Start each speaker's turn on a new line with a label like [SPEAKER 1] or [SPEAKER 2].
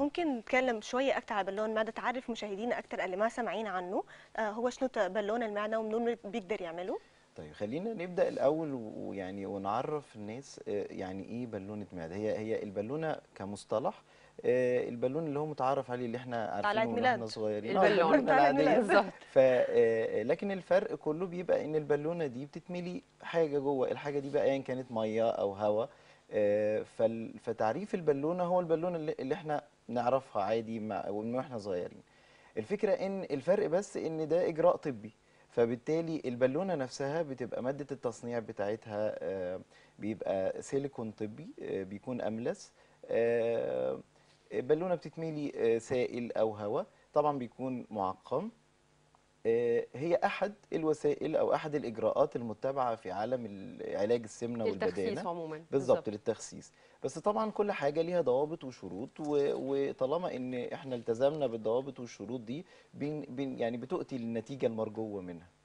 [SPEAKER 1] ممكن نتكلم شويه اكتر على بالون المعده تعرف مشاهدينا اكتر اللي ما سامعين عنه آه هو شنو بالون المعده ومنو بيقدر يعمله
[SPEAKER 2] طيب خلينا نبدا الاول ويعني ونعرف الناس آه، يعني ايه بالونه معده هي هي البالونه كمصطلح آه، البالون اللي هو متعارف عليه اللي احنا عارفينه من احنا صغيرين البالون آه، بالظبط لكن الفرق كله بيبقى ان البالونه دي بتتملي حاجه جوه الحاجه دي بقى ايا كانت ميه او هواء آه، فتعريف البالونه هو البالونه اللي احنا نعرفها عادي من واحنا صغيرين الفكره ان الفرق بس ان ده اجراء طبي فبالتالي البالونه نفسها بتبقى ماده التصنيع بتاعتها آه، بيبقى سيليكون طبي آه، بيكون املس البالونه بتتملي سائل او هواء طبعا بيكون معقم هي احد الوسائل او احد الاجراءات المتبعه في عالم علاج السمنه والبدانه بالضبط للتخسيس بس طبعا كل حاجه ليها ضوابط وشروط وطالما ان احنا التزمنا بالضوابط والشروط دي بين بين يعني بتؤتي النتيجه المرجوه منها